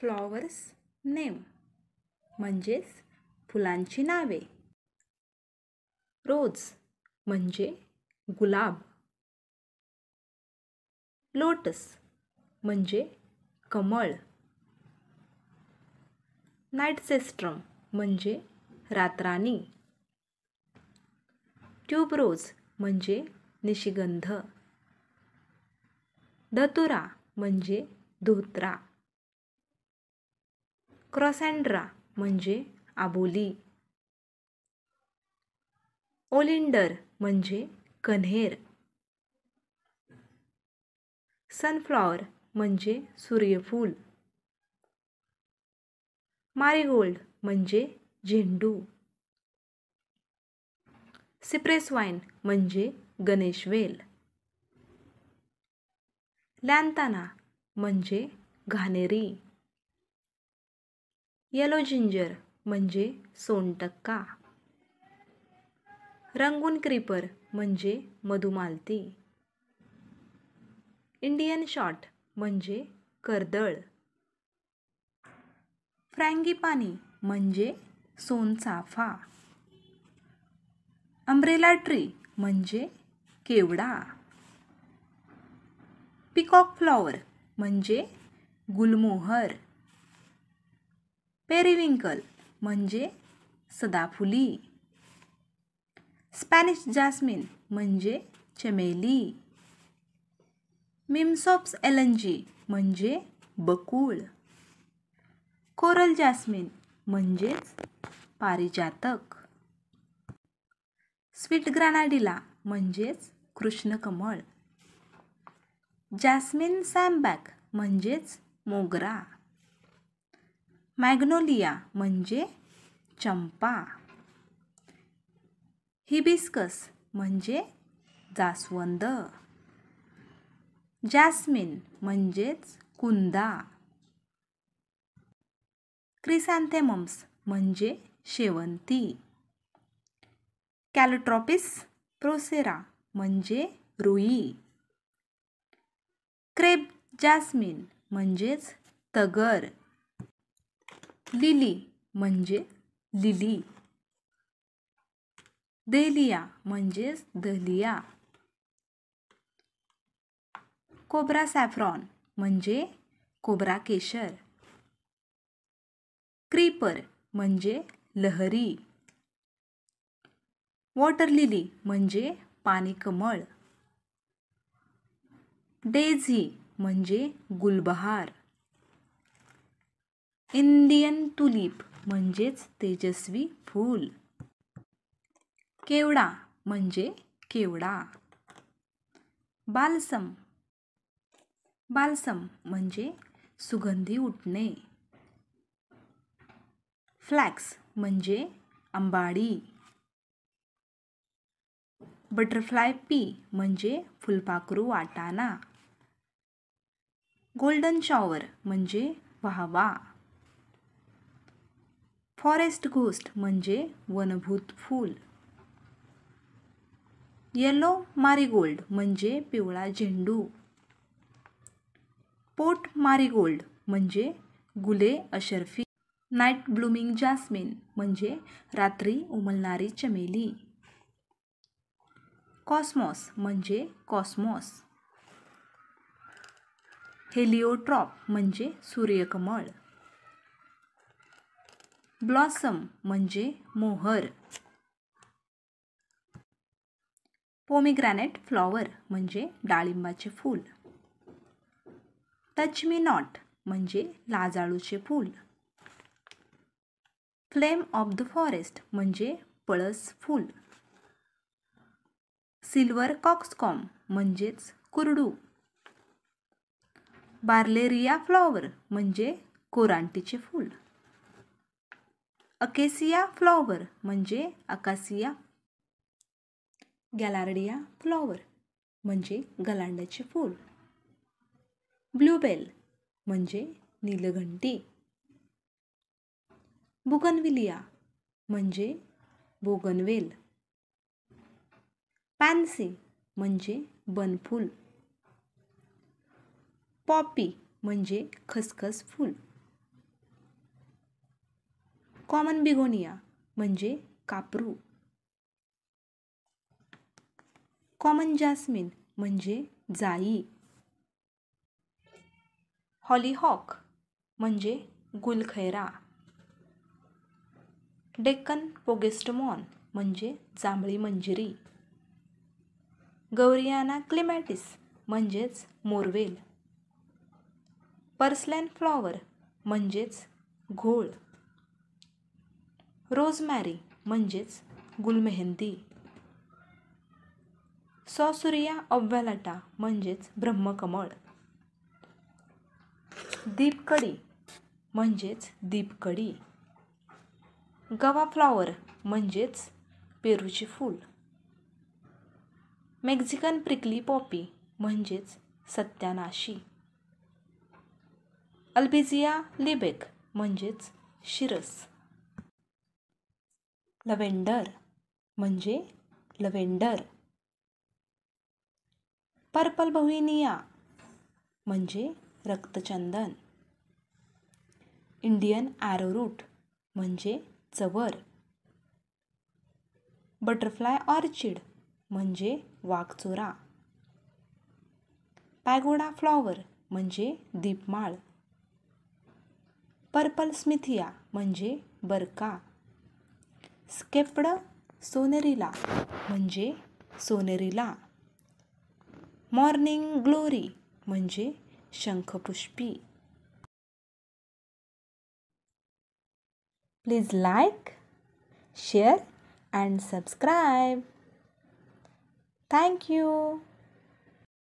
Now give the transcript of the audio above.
flowers name म्हणजेच फुलांची नावे रोज म्हणजे गुलाब लोटस म्हणजे कमळ नाईटसेस्ट्रम म्हणजे रातराणी ट्यूबरोज म्हणजे निशिगंध धतुरा म्हणजे धोत्रा क्रॉसँड्रा म्हणजे आबोली ओलिंडर म्हणजे कन्हेर सनफ्लॉवर म्हणजे सूर्यफूल मारिगोल्ड म्हणजे झेंडू सिप्रेस वाईन म्हणजे गणेशवेल लॅन्ताना म्हणजे घानेरी येलो जिंजर म्हणजे सोनटक्का रंगून क्रीपर म्हणजे मधुमालती इंडियन शॉट म्हणजे कर्दळ फ्रँगीपानी म्हणजे सोनचाफा अंब्रेला ट्री म्हणजे केवडा पिकॉक फ्लॉवर म्हणजे गुलमोहर पेरिविंकल म्हणजे सदाफुली स्पॅनिश जास्मिन म्हणजे चमेली मिम्सॉप्स एलंजी म्हणजे बकूळ कोरल जास्मिन म्हणजेच पारिजातक स्वीट ग्रानाडिला म्हणजेच कृष्णकमळ जास्मिन सॅमबॅक म्हणजेच मोगरा मॅग्नोलिया म्हणजे चंपा हिबिस्कस म्हणजे जास्वंद जॅस्मिन म्हणजेच कुंदा क्रिसॅन्थेमम्स म्हणजे शेवंती कॅलोट्रॉपिस प्रोसेरा म्हणजे रुई क्रेप जॅस्मिन म्हणजेच तगर लिली म्हणजे लिली देलिया म्हणजेच दलिया कोबरा सॅफ्रॉन म्हणजे कोबरा केशर क्रीपर म्हणजे लहरी वॉटर लिली म्हणजे पाणी कमळ डेझी म्हणजे गुलबहार इंडियन तुलीप म्हणजेच तेजस्वी फूल केवडा म्हणजे केवडा बालसम बालसम म्हणजे सुगंधी उठणे फ्लॅक्स म्हणजे अंबाडी बटरफ्लाय पी म्हणजे फुलपाखरू वाटाणा गोल्डन शॉवर म्हणजे वाहवा फॉरेस्ट घोस्ट म्हणजे वनभूत फूल येलो मारीगोल्ड म्हणजे पिवळा झेंडू पोट मारीगोल्ड म्हणजे गुले अशर्फी नाईट ब्लूमिंग जास्मिन म्हणजे रात्री उमलणारी चमेली कॉस्मॉस म्हणजे कॉस्मॉस हेलिओट्रॉप म्हणजे सूर्यकमळ ब्लॉसम म्हणजे मोहर पोमिग्रॅनेट फ्लॉवर म्हणजे डाळिंबाचे फूल टच मी नॉट म्हणजे लाजाळूचे फूल फ्लेम ऑफ द फॉरेस्ट म्हणजे पळस फूल सिल्वर कॉक्सकॉम म्हणजेच कुरडू बार्लेरिया फ्लॉवर म्हणजे कोरांटीचे फूल अकेसिया फ्लॉवर म्हणजे अकासिया गॅलार्डिया फ्लॉवर म्हणजे गलांड्याचे फूल ब्लूबेल म्हणजे नीलघंटी बुगनविलिया म्हणजे बोगनवेल पॅन्सी म्हणजे बनफूल पॉपी म्हणजे खसखस फूल कॉमन बिगोनिया म्हणजे कापरू कॉमन जास्मिन म्हणजे जाई हॉलीहॉक म्हणजे गुलखैरा डेक्कन पोगेस्टमॉन म्हणजे जांभळी मंजिरी गौरियाना क्लिमॅटिस म्हणजेच मोरवेल पर्सलॅन फ्लॉवर म्हणजेच घोळ रोजमॅरी म्हणजेच गुलमेहंदी सॉसुरिया अव्यालटा म्हणजेच ब्रह्मकमळ दीपकडी म्हणजेच दीपकडी गवा फ्लॉवर म्हणजेच पेरूची फूल मेक्झिकन प्रिकली पॉपी म्हणजेच सत्यानाशी अल्बिझिया लिबेक म्हणजेच शिरस लव्हेंडर म्हणजे लव्हेंडर पर्पल बहिनिया म्हणजे रक्तचंदन इंडियन ॲरोरूट म्हणजे चवर बटरफ्लाय ऑर्चिड म्हणजे वाघचोरा पॅगोडा फ्लॉवर म्हणजे दीपमाळ पर्पल स्मिथिया म्हणजे बरका स्केपड सोनेरीला म्हणजे सोनेरीला मॉर्निंग ग्लोरी म्हणजे शंखपुष्पी please like share and subscribe thank you